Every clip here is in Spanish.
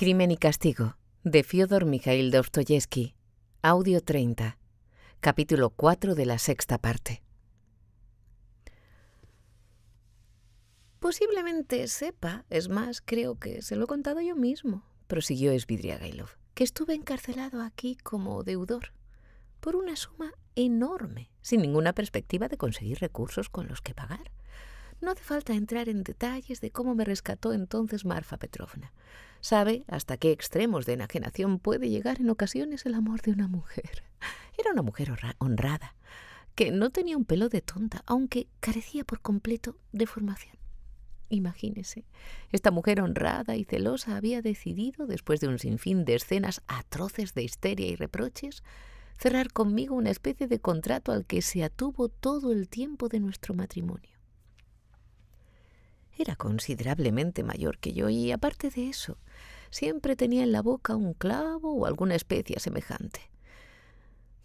Crimen y Castigo, de Fyodor Mikhail Dostoyevsky, audio 30, capítulo 4 de la sexta parte. Posiblemente sepa, es más, creo que se lo he contado yo mismo, prosiguió Svidrigailov, que estuve encarcelado aquí como deudor por una suma enorme, sin ninguna perspectiva de conseguir recursos con los que pagar. No hace falta entrar en detalles de cómo me rescató entonces Marfa Petrovna. Sabe hasta qué extremos de enajenación puede llegar en ocasiones el amor de una mujer. Era una mujer honrada, que no tenía un pelo de tonta, aunque carecía por completo de formación. Imagínese, esta mujer honrada y celosa había decidido, después de un sinfín de escenas atroces de histeria y reproches, cerrar conmigo una especie de contrato al que se atuvo todo el tiempo de nuestro matrimonio. Era considerablemente mayor que yo y, aparte de eso, siempre tenía en la boca un clavo o alguna especie semejante.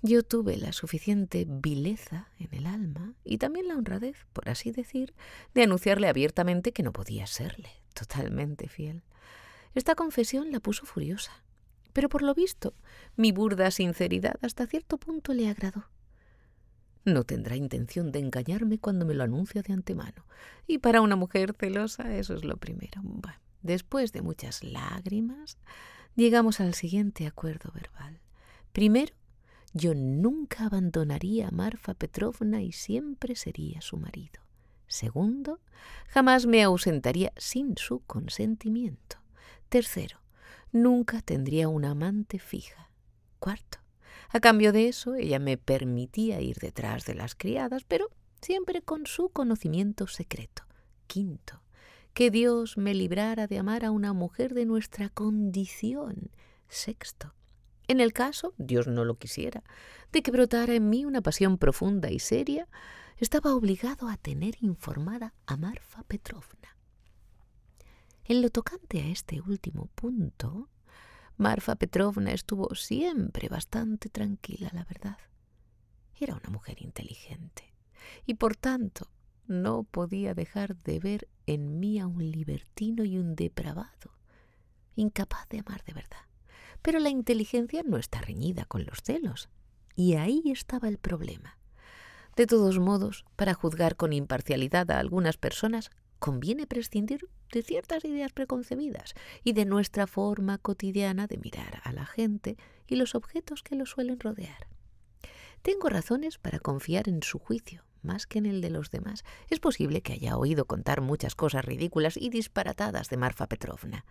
Yo tuve la suficiente vileza en el alma y también la honradez, por así decir, de anunciarle abiertamente que no podía serle totalmente fiel. Esta confesión la puso furiosa, pero por lo visto mi burda sinceridad hasta cierto punto le agradó. No tendrá intención de engañarme cuando me lo anuncia de antemano. Y para una mujer celosa eso es lo primero. después de muchas lágrimas, llegamos al siguiente acuerdo verbal. Primero, yo nunca abandonaría a Marfa Petrovna y siempre sería su marido. Segundo, jamás me ausentaría sin su consentimiento. Tercero, nunca tendría una amante fija. Cuarto, a cambio de eso, ella me permitía ir detrás de las criadas, pero siempre con su conocimiento secreto. Quinto, que Dios me librara de amar a una mujer de nuestra condición. Sexto, en el caso, Dios no lo quisiera, de que brotara en mí una pasión profunda y seria, estaba obligado a tener informada a Marfa Petrovna. En lo tocante a este último punto, Marfa Petrovna estuvo siempre bastante tranquila, la verdad. Era una mujer inteligente y por tanto no podía dejar de ver en mí a un libertino y un depravado, incapaz de amar de verdad. Pero la inteligencia no está reñida con los celos, y ahí estaba el problema. De todos modos, para juzgar con imparcialidad a algunas personas, conviene prescindir de ciertas ideas preconcebidas y de nuestra forma cotidiana de mirar a la gente y los objetos que lo suelen rodear. Tengo razones para confiar en su juicio más que en el de los demás. Es posible que haya oído contar muchas cosas ridículas y disparatadas de Marfa Petrovna.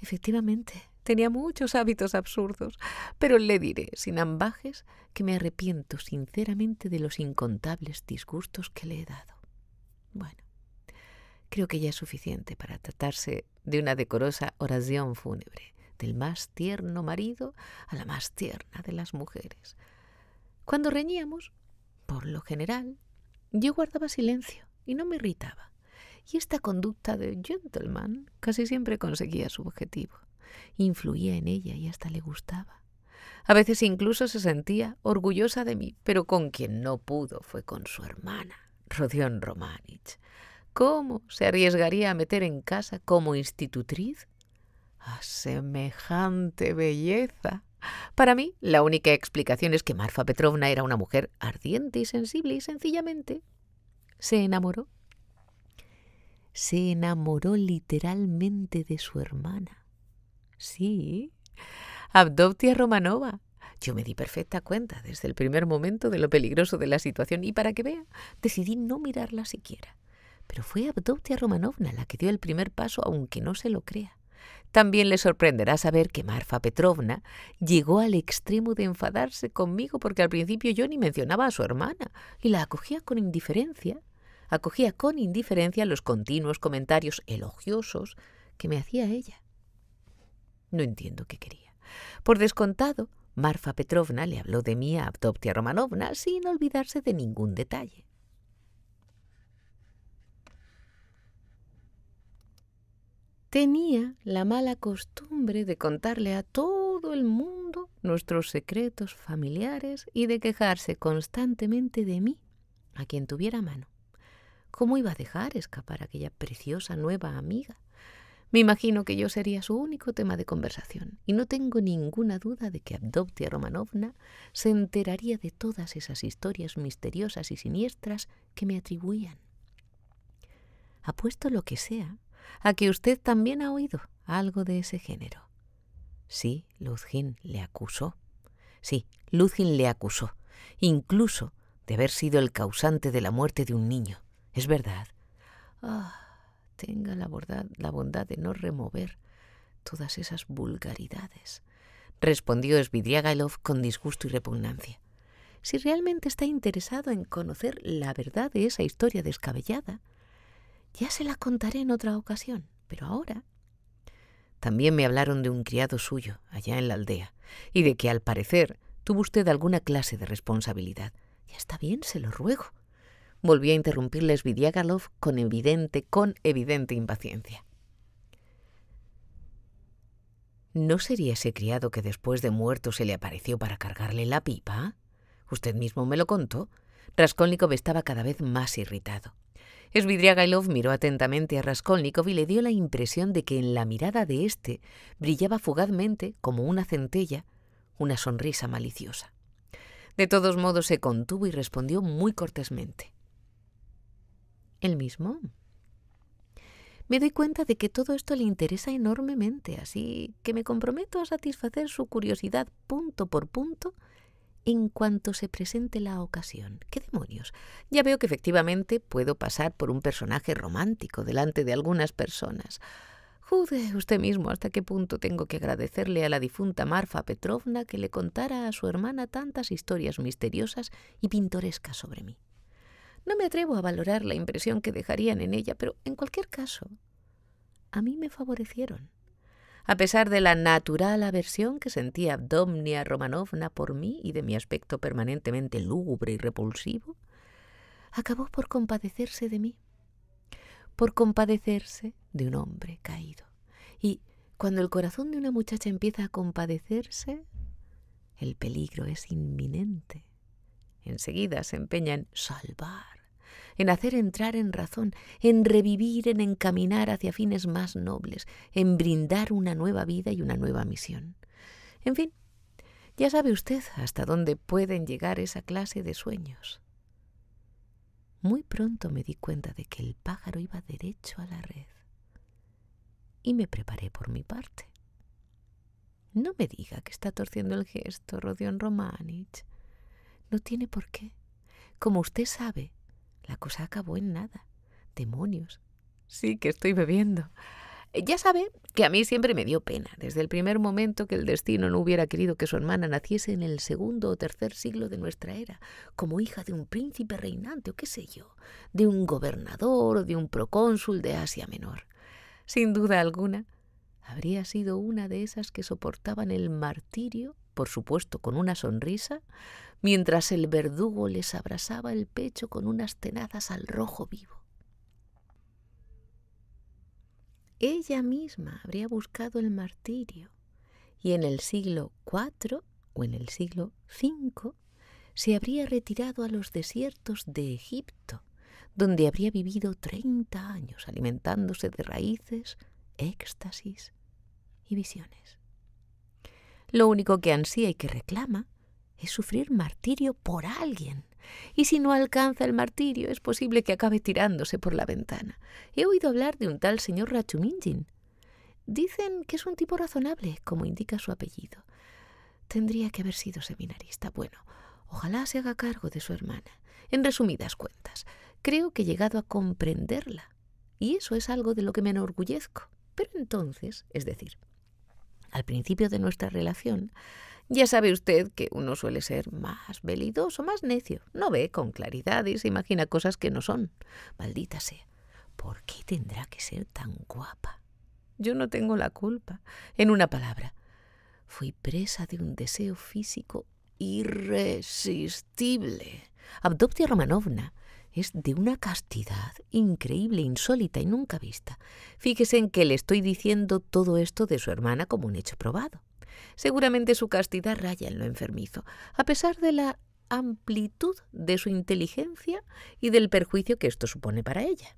Efectivamente, tenía muchos hábitos absurdos, pero le diré, sin ambajes, que me arrepiento sinceramente de los incontables disgustos que le he dado. Bueno, Creo que ya es suficiente para tratarse de una decorosa oración fúnebre, del más tierno marido a la más tierna de las mujeres. Cuando reñíamos, por lo general, yo guardaba silencio y no me irritaba. Y esta conducta de gentleman casi siempre conseguía su objetivo. Influía en ella y hasta le gustaba. A veces incluso se sentía orgullosa de mí, pero con quien no pudo fue con su hermana, Rodion Romanich. ¿Cómo se arriesgaría a meter en casa como institutriz a semejante belleza? Para mí, la única explicación es que Marfa Petrovna era una mujer ardiente y sensible y sencillamente se enamoró. Se enamoró literalmente de su hermana. Sí, Abdoptia Romanova. Yo me di perfecta cuenta desde el primer momento de lo peligroso de la situación y para que vea, decidí no mirarla siquiera. Pero fue Abdotia Romanovna la que dio el primer paso, aunque no se lo crea. También le sorprenderá saber que Marfa Petrovna llegó al extremo de enfadarse conmigo porque al principio yo ni mencionaba a su hermana y la acogía con indiferencia. Acogía con indiferencia los continuos comentarios elogiosos que me hacía ella. No entiendo qué quería. Por descontado, Marfa Petrovna le habló de mí a Abdoptia Romanovna sin olvidarse de ningún detalle. tenía la mala costumbre de contarle a todo el mundo nuestros secretos familiares y de quejarse constantemente de mí, a quien tuviera mano. ¿Cómo iba a dejar escapar a aquella preciosa nueva amiga? Me imagino que yo sería su único tema de conversación, y no tengo ninguna duda de que Abdoptia Romanovna se enteraría de todas esas historias misteriosas y siniestras que me atribuían. Apuesto lo que sea a que usted también ha oído algo de ese género. Sí, Luzgin le acusó. Sí, Luzgin le acusó, incluso de haber sido el causante de la muerte de un niño. Es verdad. Ah, tenga la bondad, la bondad de no remover todas esas vulgaridades, respondió Svidrigailov con disgusto y repugnancia. Si realmente está interesado en conocer la verdad de esa historia descabellada, ya se la contaré en otra ocasión, pero ahora... También me hablaron de un criado suyo, allá en la aldea, y de que al parecer tuvo usted alguna clase de responsabilidad. Ya está bien, se lo ruego. Volvió a interrumpirles Vidiagalov con evidente, con evidente impaciencia. ¿No sería ese criado que después de muerto se le apareció para cargarle la pipa? Usted mismo me lo contó. Raskolnikov estaba cada vez más irritado. Esvidriagailov miró atentamente a Raskolnikov y le dio la impresión de que en la mirada de éste brillaba fugazmente, como una centella, una sonrisa maliciosa. De todos modos se contuvo y respondió muy cortésmente. ¿El mismo? Me doy cuenta de que todo esto le interesa enormemente, así que me comprometo a satisfacer su curiosidad punto por punto en cuanto se presente la ocasión. ¡Qué demonios! Ya veo que efectivamente puedo pasar por un personaje romántico delante de algunas personas. Jude, usted mismo hasta qué punto tengo que agradecerle a la difunta Marfa Petrovna que le contara a su hermana tantas historias misteriosas y pintorescas sobre mí. No me atrevo a valorar la impresión que dejarían en ella, pero en cualquier caso, a mí me favorecieron a pesar de la natural aversión que sentía Domnia Romanovna por mí y de mi aspecto permanentemente lúgubre y repulsivo, acabó por compadecerse de mí, por compadecerse de un hombre caído. Y cuando el corazón de una muchacha empieza a compadecerse, el peligro es inminente. Enseguida se empeña en salvar en hacer entrar en razón, en revivir, en encaminar hacia fines más nobles, en brindar una nueva vida y una nueva misión. En fin, ya sabe usted hasta dónde pueden llegar esa clase de sueños. Muy pronto me di cuenta de que el pájaro iba derecho a la red y me preparé por mi parte. No me diga que está torciendo el gesto, Rodion Romanich. No tiene por qué. Como usted sabe, la cosa acabó en nada. Demonios. Sí que estoy bebiendo. Eh, ya sabe que a mí siempre me dio pena, desde el primer momento que el destino no hubiera querido que su hermana naciese en el segundo o tercer siglo de nuestra era, como hija de un príncipe reinante o qué sé yo, de un gobernador o de un procónsul de Asia Menor. Sin duda alguna, habría sido una de esas que soportaban el martirio por supuesto con una sonrisa, mientras el verdugo les abrasaba el pecho con unas tenazas al rojo vivo. Ella misma habría buscado el martirio y en el siglo IV o en el siglo V se habría retirado a los desiertos de Egipto, donde habría vivido 30 años alimentándose de raíces, éxtasis y visiones. Lo único que ansía y que reclama es sufrir martirio por alguien. Y si no alcanza el martirio, es posible que acabe tirándose por la ventana. He oído hablar de un tal señor Rachuminjin. Dicen que es un tipo razonable, como indica su apellido. Tendría que haber sido seminarista. Bueno, ojalá se haga cargo de su hermana. En resumidas cuentas, creo que he llegado a comprenderla. Y eso es algo de lo que me enorgullezco. Pero entonces, es decir, al principio de nuestra relación, ya sabe usted que uno suele ser más velidoso, más necio. No ve con claridad y se imagina cosas que no son. Maldita sea. ¿Por qué tendrá que ser tan guapa? Yo no tengo la culpa. En una palabra, fui presa de un deseo físico irresistible. Abdoptia Romanovna es de una castidad increíble, insólita y nunca vista. Fíjese en que le estoy diciendo todo esto de su hermana como un hecho probado. Seguramente su castidad raya en lo enfermizo, a pesar de la amplitud de su inteligencia y del perjuicio que esto supone para ella.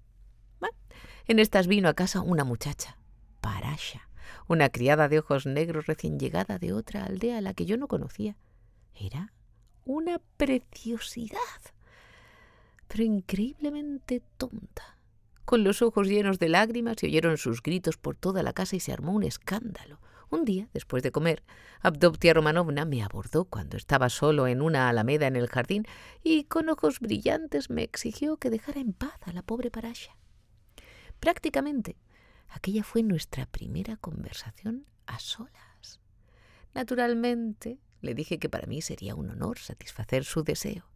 en estas vino a casa una muchacha, Parasha, una criada de ojos negros recién llegada de otra aldea a la que yo no conocía. Era una preciosidad pero increíblemente tonta, con los ojos llenos de lágrimas se oyeron sus gritos por toda la casa y se armó un escándalo. Un día, después de comer, Abdoptia Romanovna me abordó cuando estaba solo en una alameda en el jardín y con ojos brillantes me exigió que dejara en paz a la pobre Parasha. Prácticamente, aquella fue nuestra primera conversación a solas. Naturalmente, le dije que para mí sería un honor satisfacer su deseo.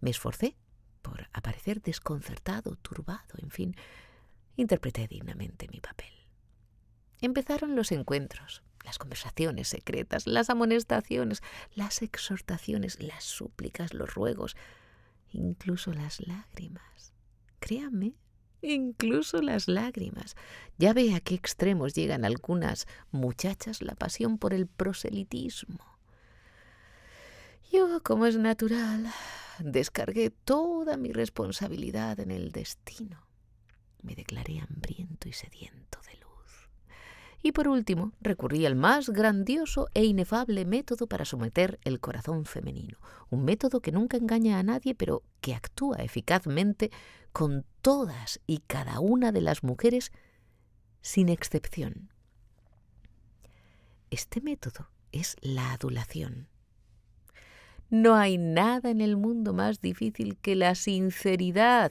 Me esforcé por aparecer desconcertado, turbado, en fin, interpreté dignamente mi papel. Empezaron los encuentros, las conversaciones secretas, las amonestaciones, las exhortaciones, las súplicas, los ruegos, incluso las lágrimas. Créame, incluso las lágrimas. Ya ve a qué extremos llegan algunas muchachas la pasión por el proselitismo. Yo, como es natural, descargué toda mi responsabilidad en el destino. Me declaré hambriento y sediento de luz. Y por último, recurrí al más grandioso e inefable método para someter el corazón femenino, un método que nunca engaña a nadie, pero que actúa eficazmente con todas y cada una de las mujeres sin excepción. Este método es la adulación. No hay nada en el mundo más difícil que la sinceridad,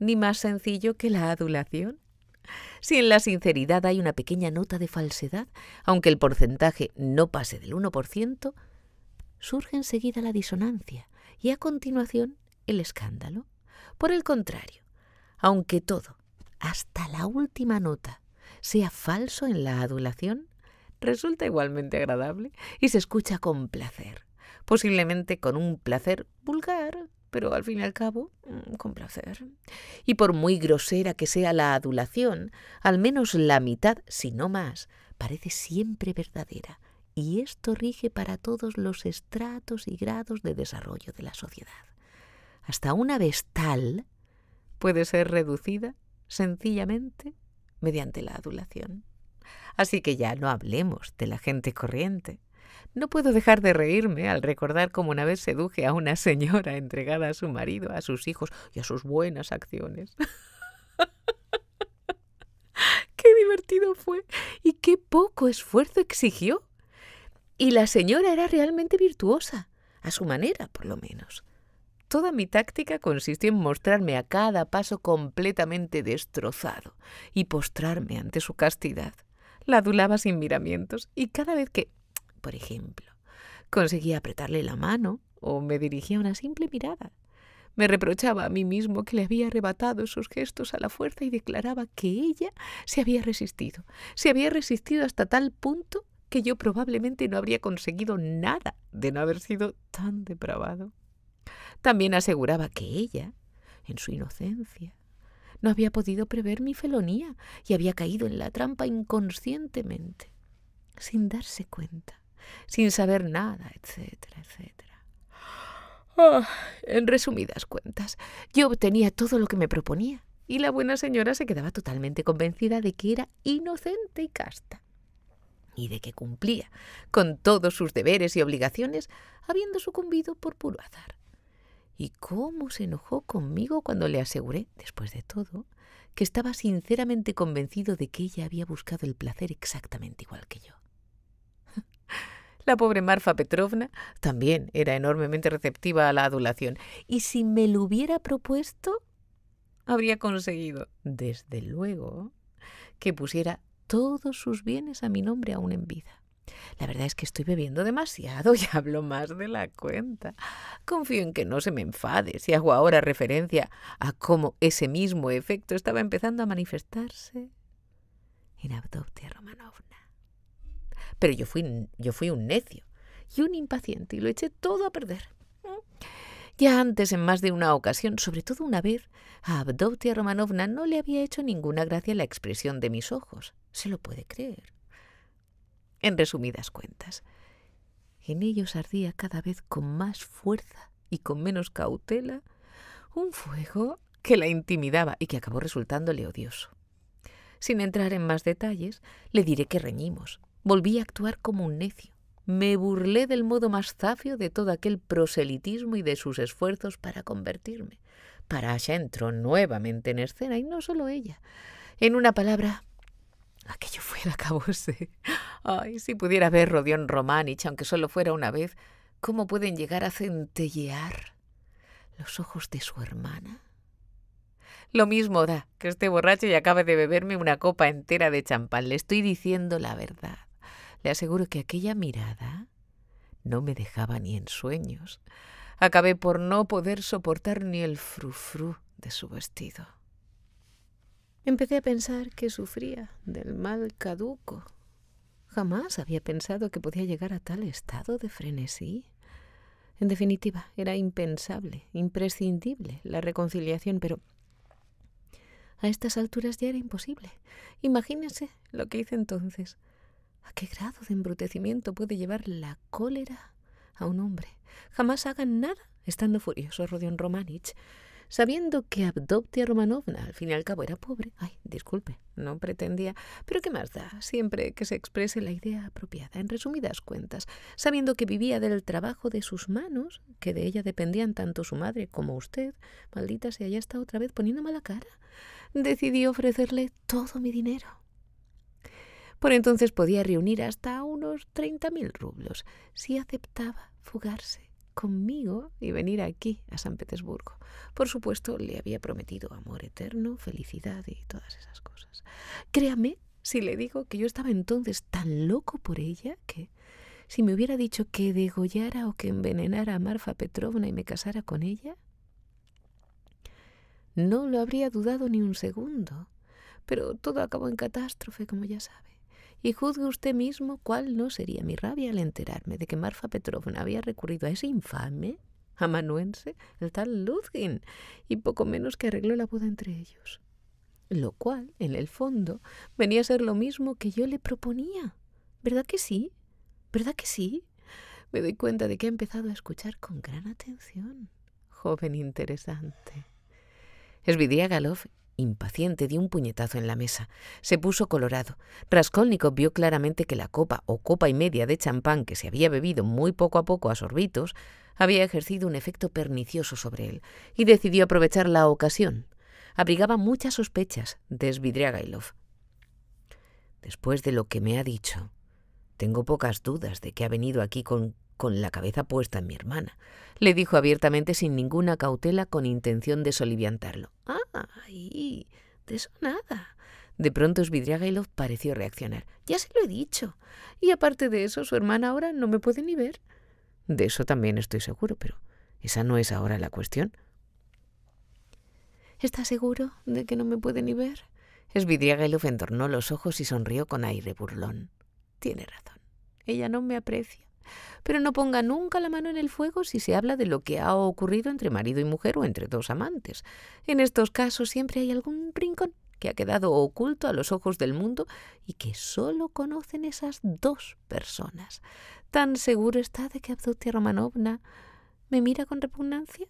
ni más sencillo que la adulación. Si en la sinceridad hay una pequeña nota de falsedad, aunque el porcentaje no pase del 1%, surge enseguida la disonancia y a continuación el escándalo. Por el contrario, aunque todo, hasta la última nota, sea falso en la adulación, resulta igualmente agradable y se escucha con placer posiblemente con un placer vulgar, pero al fin y al cabo mm, con placer. Y por muy grosera que sea la adulación, al menos la mitad, si no más, parece siempre verdadera. Y esto rige para todos los estratos y grados de desarrollo de la sociedad. Hasta una vestal puede ser reducida sencillamente mediante la adulación. Así que ya no hablemos de la gente corriente. No puedo dejar de reírme al recordar cómo una vez seduje a una señora entregada a su marido, a sus hijos y a sus buenas acciones. qué divertido fue y qué poco esfuerzo exigió. Y la señora era realmente virtuosa, a su manera, por lo menos. Toda mi táctica consistió en mostrarme a cada paso completamente destrozado y postrarme ante su castidad. La adulaba sin miramientos y cada vez que por ejemplo. Conseguía apretarle la mano o me dirigía una simple mirada. Me reprochaba a mí mismo que le había arrebatado sus gestos a la fuerza y declaraba que ella se había resistido, se había resistido hasta tal punto que yo probablemente no habría conseguido nada de no haber sido tan depravado. También aseguraba que ella, en su inocencia, no había podido prever mi felonía y había caído en la trampa inconscientemente, sin darse cuenta sin saber nada, etcétera, etcétera. Ah, en resumidas cuentas, yo obtenía todo lo que me proponía y la buena señora se quedaba totalmente convencida de que era inocente y casta y de que cumplía con todos sus deberes y obligaciones, habiendo sucumbido por puro azar. Y cómo se enojó conmigo cuando le aseguré, después de todo, que estaba sinceramente convencido de que ella había buscado el placer exactamente igual que yo. La pobre Marfa Petrovna también era enormemente receptiva a la adulación, y si me lo hubiera propuesto, habría conseguido, desde luego, que pusiera todos sus bienes a mi nombre aún en vida. La verdad es que estoy bebiendo demasiado y hablo más de la cuenta. Confío en que no se me enfade si hago ahora referencia a cómo ese mismo efecto estaba empezando a manifestarse en Abdoptia Romanovna. Pero yo fui, yo fui un necio y un impaciente y lo eché todo a perder. Ya antes, en más de una ocasión, sobre todo una vez, a Abdoutia Romanovna no le había hecho ninguna gracia la expresión de mis ojos. Se lo puede creer. En resumidas cuentas, en ellos ardía cada vez con más fuerza y con menos cautela un fuego que la intimidaba y que acabó resultándole odioso. Sin entrar en más detalles, le diré que reñimos, Volví a actuar como un necio. Me burlé del modo más zafio de todo aquel proselitismo y de sus esfuerzos para convertirme. para Parasha entró nuevamente en escena, y no solo ella. En una palabra, aquello fue el acabose. Ay, si pudiera ver Rodion Romanich, aunque solo fuera una vez, cómo pueden llegar a centellear los ojos de su hermana. Lo mismo da que este borracho y acabe de beberme una copa entera de champán. Le estoy diciendo la verdad. Le aseguro que aquella mirada no me dejaba ni en sueños. Acabé por no poder soportar ni el frufru de su vestido. Empecé a pensar que sufría del mal caduco. Jamás había pensado que podía llegar a tal estado de frenesí. En definitiva, era impensable, imprescindible la reconciliación, pero a estas alturas ya era imposible. Imagínense lo que hice entonces. ¿A qué grado de embrutecimiento puede llevar la cólera a un hombre? Jamás hagan nada, estando furioso Rodion Romanich, sabiendo que Abdoptia Romanovna al fin y al cabo era pobre. Ay, disculpe, no pretendía, pero ¿qué más da? Siempre que se exprese la idea apropiada, en resumidas cuentas, sabiendo que vivía del trabajo de sus manos, que de ella dependían tanto su madre como usted, maldita sea, ya está otra vez poniendo mala cara, decidí ofrecerle todo mi dinero por entonces podía reunir hasta unos 30.000 rublos si aceptaba fugarse conmigo y venir aquí a San Petersburgo. Por supuesto, le había prometido amor eterno, felicidad y todas esas cosas. Créame si le digo que yo estaba entonces tan loco por ella que si me hubiera dicho que degollara o que envenenara a Marfa Petrovna y me casara con ella, no lo habría dudado ni un segundo. Pero todo acabó en catástrofe, como ya sabe y juzgue usted mismo cuál no sería mi rabia al enterarme de que Marfa Petrovna había recurrido a ese infame amanuense, el tal Luzkin, y poco menos que arregló la boda entre ellos. Lo cual, en el fondo, venía a ser lo mismo que yo le proponía. ¿Verdad que sí? ¿Verdad que sí? Me doy cuenta de que ha empezado a escuchar con gran atención. Joven interesante. Galov. Impaciente, dio un puñetazo en la mesa. Se puso colorado. Raskolnikov vio claramente que la copa o copa y media de champán que se había bebido muy poco a poco a sorbitos había ejercido un efecto pernicioso sobre él, y decidió aprovechar la ocasión. Abrigaba muchas sospechas de Después de lo que me ha dicho, tengo pocas dudas de que ha venido aquí con con la cabeza puesta en mi hermana. Le dijo abiertamente sin ninguna cautela con intención de soliviantarlo. ¡Ay! De eso nada. De pronto Svidriagailov pareció reaccionar. Ya se lo he dicho. Y aparte de eso, su hermana ahora no me puede ni ver. De eso también estoy seguro, pero esa no es ahora la cuestión. —¿Estás seguro de que no me puede ni ver? Svidriagailov entornó los ojos y sonrió con aire burlón. Tiene razón. Ella no me aprecia. Pero no ponga nunca la mano en el fuego si se habla de lo que ha ocurrido entre marido y mujer o entre dos amantes. En estos casos siempre hay algún rincón que ha quedado oculto a los ojos del mundo y que solo conocen esas dos personas. Tan seguro está de que Abdutia Romanovna me mira con repugnancia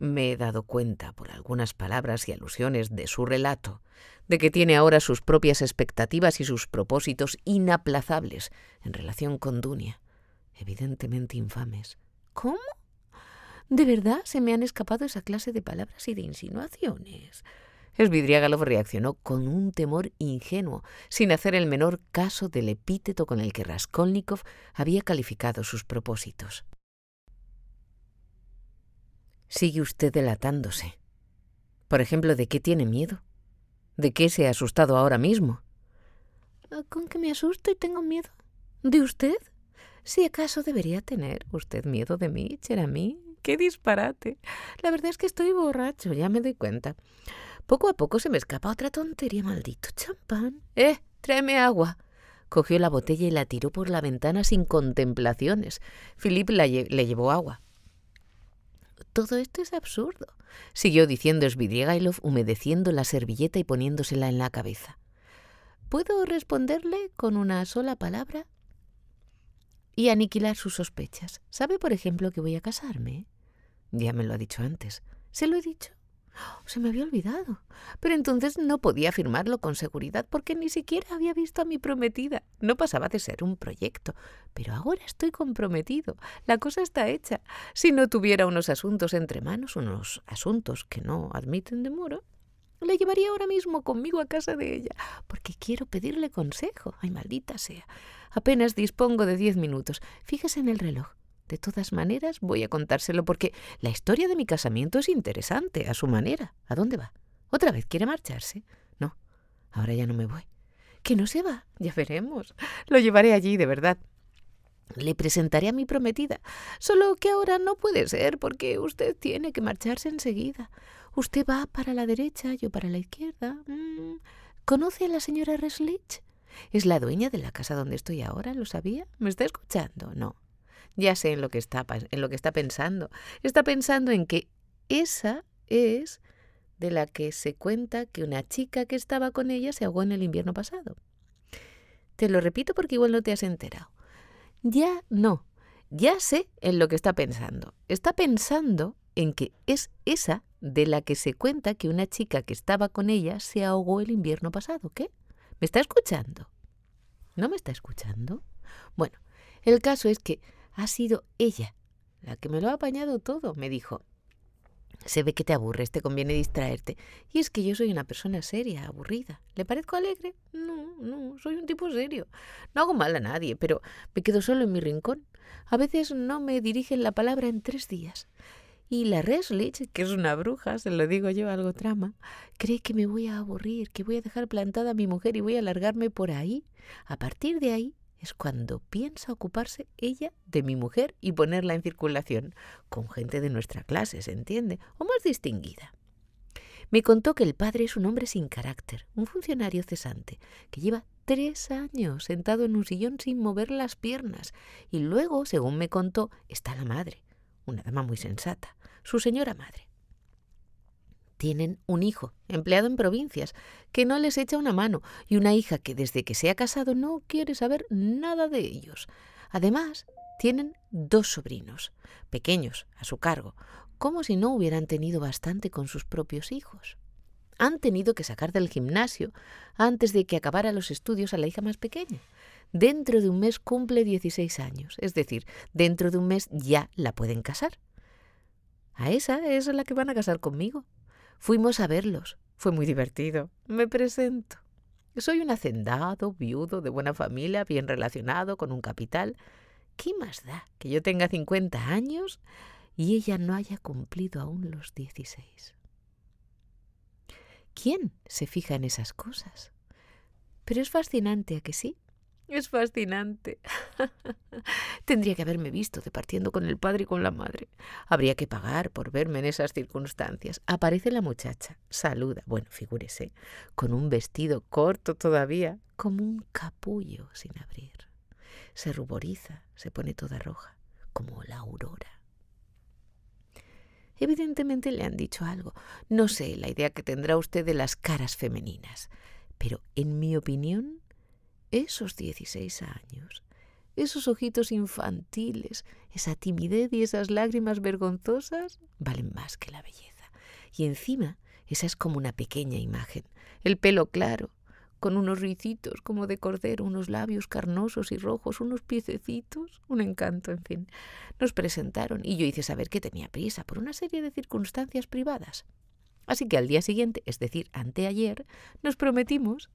me he dado cuenta, por algunas palabras y alusiones de su relato, de que tiene ahora sus propias expectativas y sus propósitos inaplazables en relación con Dunia, evidentemente infames. ¿Cómo? ¿De verdad se me han escapado esa clase de palabras y de insinuaciones? Esvidriágalov reaccionó con un temor ingenuo, sin hacer el menor caso del epíteto con el que Raskolnikov había calificado sus propósitos sigue usted delatándose. Por ejemplo, ¿de qué tiene miedo? ¿De qué se ha asustado ahora mismo? Ah, ¿Con que me asusto y tengo miedo? ¿De usted? Si acaso debería tener usted miedo de mí, mí. ¡Qué disparate! La verdad es que estoy borracho, ya me doy cuenta. Poco a poco se me escapa otra tontería, maldito champán. ¡Eh! Tráeme agua. Cogió la botella y la tiró por la ventana sin contemplaciones. Philip le llevó agua. Todo esto es absurdo, siguió diciendo Svidrigailov, humedeciendo la servilleta y poniéndosela en la cabeza. ¿Puedo responderle con una sola palabra? Y aniquilar sus sospechas. ¿Sabe, por ejemplo, que voy a casarme? Ya me lo ha dicho antes. Se lo he dicho. Oh, se me había olvidado. Pero entonces no podía afirmarlo con seguridad porque ni siquiera había visto a mi prometida. No pasaba de ser un proyecto. Pero ahora estoy comprometido. La cosa está hecha. Si no tuviera unos asuntos entre manos, unos asuntos que no admiten demora, la llevaría ahora mismo conmigo a casa de ella, porque quiero pedirle consejo. Ay, maldita sea. Apenas dispongo de diez minutos. Fíjese en el reloj. De todas maneras, voy a contárselo porque la historia de mi casamiento es interesante, a su manera. ¿A dónde va? ¿Otra vez quiere marcharse? No, ahora ya no me voy. Que no se va, ya veremos. Lo llevaré allí, de verdad. Le presentaré a mi prometida. Solo que ahora no puede ser porque usted tiene que marcharse enseguida. Usted va para la derecha, yo para la izquierda. Mm, ¿Conoce a la señora Reslich? Es la dueña de la casa donde estoy ahora, ¿lo sabía? ¿Me está escuchando? No, ya sé en lo que está, en lo que está pensando. Está pensando en que esa es de la que se cuenta que una chica que estaba con ella se ahogó en el invierno pasado. Te lo repito porque igual no te has enterado. Ya no, ya sé en lo que está pensando. Está pensando en que es esa de la que se cuenta que una chica que estaba con ella se ahogó el invierno pasado. ¿Qué? ¿Me está escuchando? ¿No me está escuchando? Bueno, el caso es que ha sido ella la que me lo ha apañado todo, me dijo. Se ve que te aburres, te conviene distraerte. Y es que yo soy una persona seria, aburrida. ¿Le parezco alegre? No, no, soy un tipo serio. No hago mal a nadie, pero me quedo solo en mi rincón. A veces no me dirigen la palabra en tres días. Y la Reslich, que es una bruja, se lo digo yo algo trama, cree que me voy a aburrir, que voy a dejar plantada a mi mujer y voy a largarme por ahí. A partir de ahí es cuando piensa ocuparse ella de mi mujer y ponerla en circulación, con gente de nuestra clase, se entiende, o más distinguida. Me contó que el padre es un hombre sin carácter, un funcionario cesante, que lleva tres años sentado en un sillón sin mover las piernas, y luego, según me contó, está la madre, una dama muy sensata, su señora madre, tienen un hijo, empleado en provincias, que no les echa una mano, y una hija que desde que se ha casado no quiere saber nada de ellos. Además, tienen dos sobrinos, pequeños, a su cargo, como si no hubieran tenido bastante con sus propios hijos. Han tenido que sacar del gimnasio antes de que acabara los estudios a la hija más pequeña. Dentro de un mes cumple 16 años, es decir, dentro de un mes ya la pueden casar. A esa es la que van a casar conmigo. Fuimos a verlos. Fue muy divertido. Me presento. Soy un hacendado, viudo, de buena familia, bien relacionado, con un capital. ¿Qué más da que yo tenga 50 años y ella no haya cumplido aún los 16? ¿Quién se fija en esas cosas? Pero es fascinante a que sí. Es fascinante. Tendría que haberme visto departiendo con el padre y con la madre. Habría que pagar por verme en esas circunstancias. Aparece la muchacha, saluda, bueno, figúrese, con un vestido corto todavía, como un capullo sin abrir. Se ruboriza, se pone toda roja, como la aurora. Evidentemente le han dicho algo. No sé la idea que tendrá usted de las caras femeninas, pero en mi opinión esos dieciséis años, esos ojitos infantiles, esa timidez y esas lágrimas vergonzosas valen más que la belleza. Y encima, esa es como una pequeña imagen, el pelo claro, con unos ricitos como de cordero, unos labios carnosos y rojos, unos piececitos, un encanto, en fin. Nos presentaron y yo hice saber que tenía prisa por una serie de circunstancias privadas. Así que al día siguiente, es decir, anteayer, nos prometimos.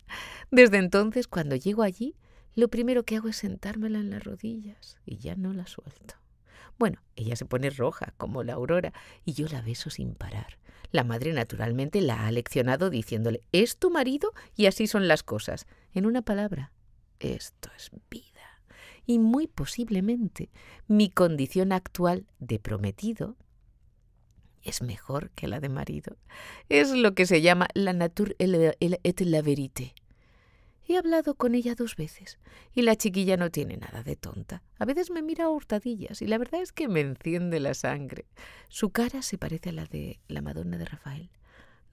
Desde entonces, cuando llego allí, lo primero que hago es sentármela en las rodillas y ya no la suelto. Bueno, ella se pone roja, como la aurora, y yo la beso sin parar. La madre, naturalmente, la ha leccionado diciéndole, es tu marido y así son las cosas. En una palabra, esto es vida. Y muy posiblemente mi condición actual de prometido es mejor que la de marido. Es lo que se llama la nature et la vérité. He hablado con ella dos veces y la chiquilla no tiene nada de tonta. A veces me mira a hurtadillas y la verdad es que me enciende la sangre. Su cara se parece a la de la Madonna de Rafael.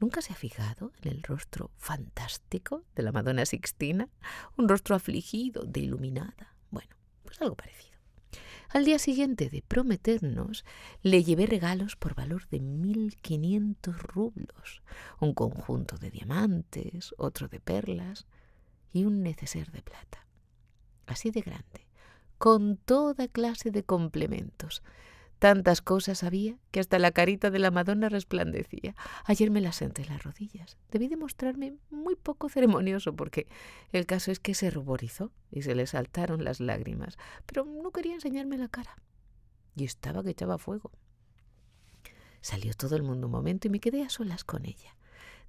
¿Nunca se ha fijado en el rostro fantástico de la Madonna Sixtina? Un rostro afligido, de iluminada. Bueno, pues algo parecido. Al día siguiente de prometernos, le llevé regalos por valor de 1.500 rublos, un conjunto de diamantes, otro de perlas y un neceser de plata. Así de grande, con toda clase de complementos, Tantas cosas había que hasta la carita de la Madonna resplandecía. Ayer me las senté en las rodillas. Debí demostrarme muy poco ceremonioso porque el caso es que se ruborizó y se le saltaron las lágrimas, pero no quería enseñarme la cara. Y estaba que echaba fuego. Salió todo el mundo un momento y me quedé a solas con ella.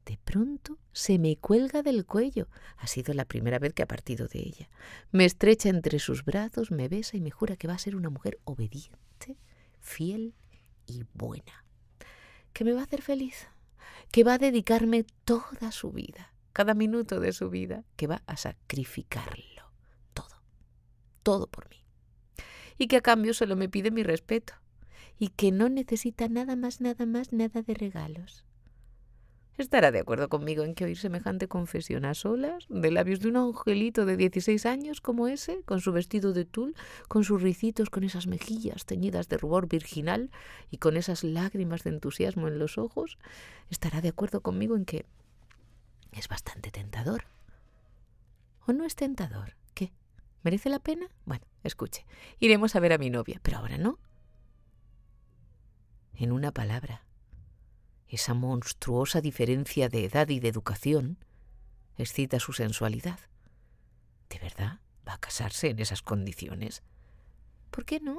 De pronto se me cuelga del cuello. Ha sido la primera vez que ha partido de ella. Me estrecha entre sus brazos, me besa y me jura que va a ser una mujer obediente fiel y buena, que me va a hacer feliz, que va a dedicarme toda su vida, cada minuto de su vida, que va a sacrificarlo todo, todo por mí. Y que a cambio solo me pide mi respeto y que no necesita nada más, nada más, nada de regalos. Estará de acuerdo conmigo en que oír semejante confesión a solas, de labios de un angelito de 16 años como ese, con su vestido de tul, con sus ricitos, con esas mejillas teñidas de rubor virginal y con esas lágrimas de entusiasmo en los ojos, estará de acuerdo conmigo en que es bastante tentador. ¿O no es tentador? ¿Qué? ¿Merece la pena? Bueno, escuche, iremos a ver a mi novia, pero ahora no. En una palabra, esa monstruosa diferencia de edad y de educación excita su sensualidad. ¿De verdad va a casarse en esas condiciones? ¿Por qué no?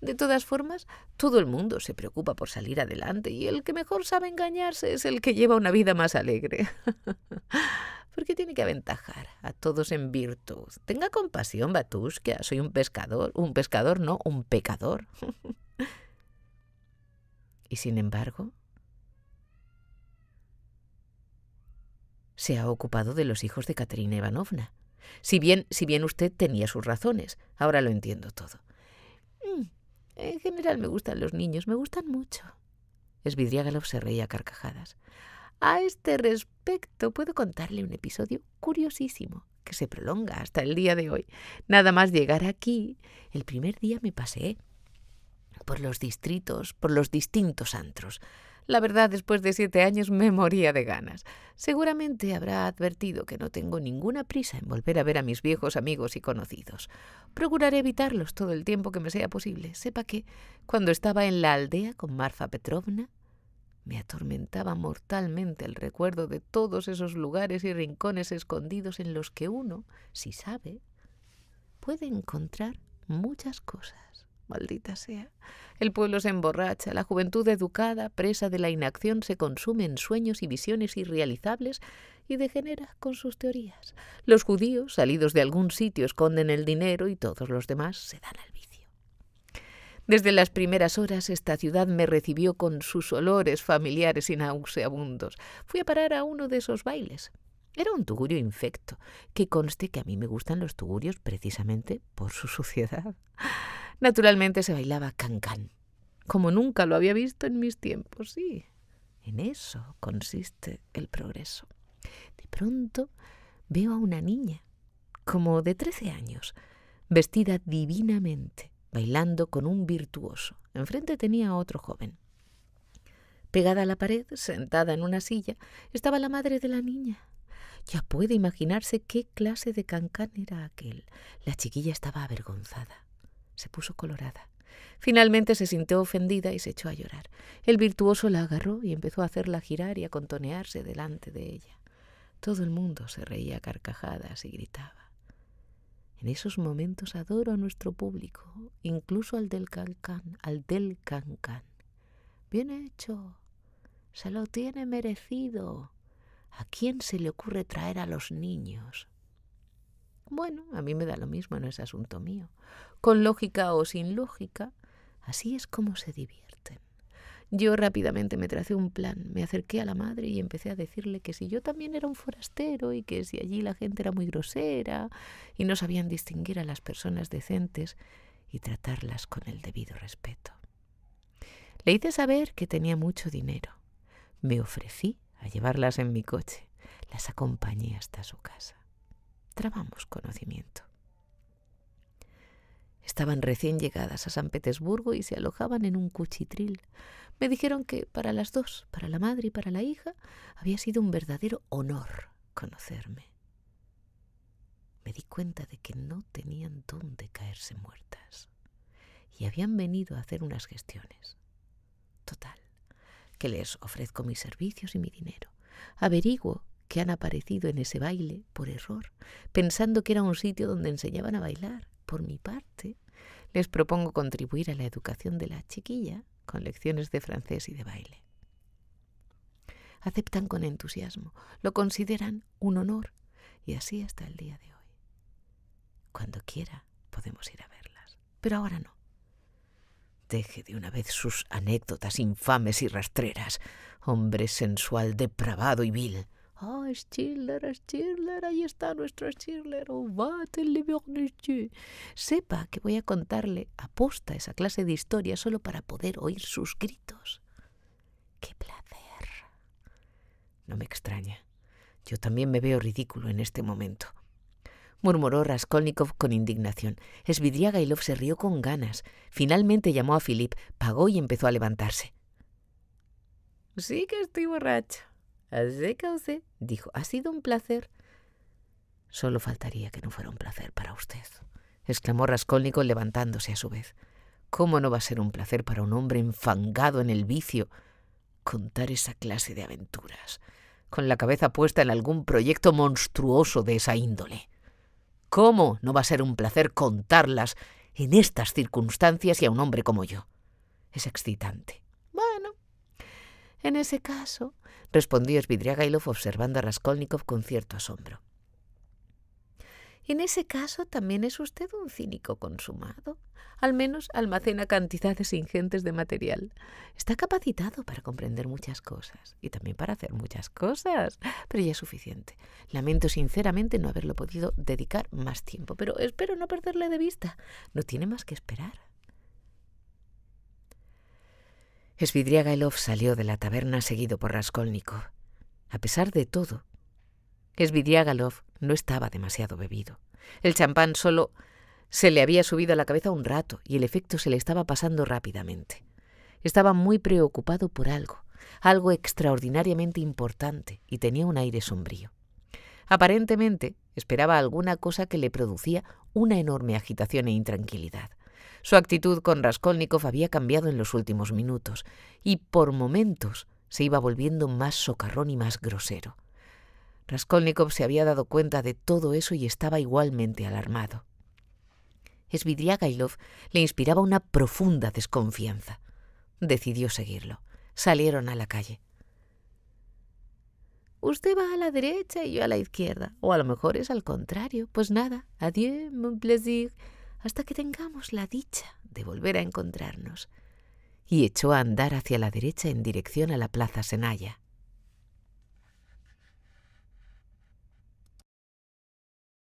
De todas formas, todo el mundo se preocupa por salir adelante y el que mejor sabe engañarse es el que lleva una vida más alegre. ¿Por qué tiene que aventajar a todos en virtud. Tenga compasión, Batushka. Soy un pescador. Un pescador, no, un pecador. y sin embargo, se ha ocupado de los hijos de Katerina Ivanovna. Si bien, si bien usted tenía sus razones, ahora lo entiendo todo. Mm, en general me gustan los niños, me gustan mucho. Esvidriágalov se reía a carcajadas. A este respecto puedo contarle un episodio curiosísimo que se prolonga hasta el día de hoy. Nada más llegar aquí, el primer día me paseé por los distritos, por los distintos antros. La verdad, después de siete años me moría de ganas. Seguramente habrá advertido que no tengo ninguna prisa en volver a ver a mis viejos amigos y conocidos. Procuraré evitarlos todo el tiempo que me sea posible. Sepa que, cuando estaba en la aldea con Marfa Petrovna, me atormentaba mortalmente el recuerdo de todos esos lugares y rincones escondidos en los que uno, si sabe, puede encontrar muchas cosas. Maldita sea. El pueblo se emborracha, la juventud educada, presa de la inacción, se consume en sueños y visiones irrealizables y degenera con sus teorías. Los judíos, salidos de algún sitio, esconden el dinero y todos los demás se dan al vicio. Desde las primeras horas esta ciudad me recibió con sus olores familiares y nauseabundos. Fui a parar a uno de esos bailes. Era un tugurio infecto, que conste que a mí me gustan los tugurios precisamente por su suciedad. Naturalmente se bailaba cancán, como nunca lo había visto en mis tiempos, sí. En eso consiste el progreso. De pronto veo a una niña, como de 13 años, vestida divinamente, bailando con un virtuoso. Enfrente tenía a otro joven. Pegada a la pared, sentada en una silla, estaba la madre de la niña. Ya puede imaginarse qué clase de cancán era aquel. La chiquilla estaba avergonzada. Se puso colorada. Finalmente se sintió ofendida y se echó a llorar. El virtuoso la agarró y empezó a hacerla girar y a contonearse delante de ella. Todo el mundo se reía a carcajadas y gritaba. En esos momentos adoro a nuestro público, incluso al del cancán, al del cancán. Bien hecho, se lo tiene merecido. ¿A quién se le ocurre traer a los niños? Bueno, a mí me da lo mismo, no es asunto mío. Con lógica o sin lógica, así es como se divierten. Yo rápidamente me tracé un plan, me acerqué a la madre y empecé a decirle que si yo también era un forastero y que si allí la gente era muy grosera y no sabían distinguir a las personas decentes y tratarlas con el debido respeto. Le hice saber que tenía mucho dinero. Me ofrecí a llevarlas en mi coche. Las acompañé hasta su casa trabamos conocimiento. Estaban recién llegadas a San Petersburgo y se alojaban en un cuchitril. Me dijeron que para las dos, para la madre y para la hija, había sido un verdadero honor conocerme. Me di cuenta de que no tenían dónde caerse muertas y habían venido a hacer unas gestiones. Total, que les ofrezco mis servicios y mi dinero. Averiguo que han aparecido en ese baile por error, pensando que era un sitio donde enseñaban a bailar. Por mi parte, les propongo contribuir a la educación de la chiquilla con lecciones de francés y de baile. Aceptan con entusiasmo, lo consideran un honor y así hasta el día de hoy. Cuando quiera podemos ir a verlas, pero ahora no. Deje de una vez sus anécdotas infames y rastreras, hombre sensual, depravado y vil. Ah, Schiller, Schiller, ahí está nuestro Schiller, oh, Sepa que voy a contarle aposta esa clase de historia solo para poder oír sus gritos. ¡Qué placer! No me extraña. Yo también me veo ridículo en este momento murmuró Raskolnikov con indignación. Svidrigailov se rió con ganas. Finalmente llamó a Philip, pagó y empezó a levantarse. Sí que estoy borracho, usted, oh, dijo, ha sido un placer. Solo faltaría que no fuera un placer para usted, exclamó Rascónico levantándose a su vez. ¿Cómo no va a ser un placer para un hombre enfangado en el vicio contar esa clase de aventuras, con la cabeza puesta en algún proyecto monstruoso de esa índole? ¿Cómo no va a ser un placer contarlas en estas circunstancias y a un hombre como yo? Es excitante. Bueno, en ese caso, respondió Svidrigailov observando a Raskolnikov con cierto asombro. En ese caso también es usted un cínico consumado. Al menos almacena cantidades ingentes de material. Está capacitado para comprender muchas cosas y también para hacer muchas cosas, pero ya es suficiente. Lamento sinceramente no haberlo podido dedicar más tiempo, pero espero no perderle de vista. No tiene más que esperar. Svidrigailov salió de la taberna seguido por Raskolnikov. A pesar de todo, Svidrigailov no estaba demasiado bebido. El champán solo se le había subido a la cabeza un rato y el efecto se le estaba pasando rápidamente. Estaba muy preocupado por algo, algo extraordinariamente importante, y tenía un aire sombrío. Aparentemente esperaba alguna cosa que le producía una enorme agitación e intranquilidad. Su actitud con Raskolnikov había cambiado en los últimos minutos y por momentos se iba volviendo más socarrón y más grosero. Raskolnikov se había dado cuenta de todo eso y estaba igualmente alarmado. Svidrigailov le inspiraba una profunda desconfianza. Decidió seguirlo. Salieron a la calle. Usted va a la derecha y yo a la izquierda. O a lo mejor es al contrario. Pues nada, adieu, mon plaisir hasta que tengamos la dicha de volver a encontrarnos. Y echó a andar hacia la derecha en dirección a la plaza Senaya.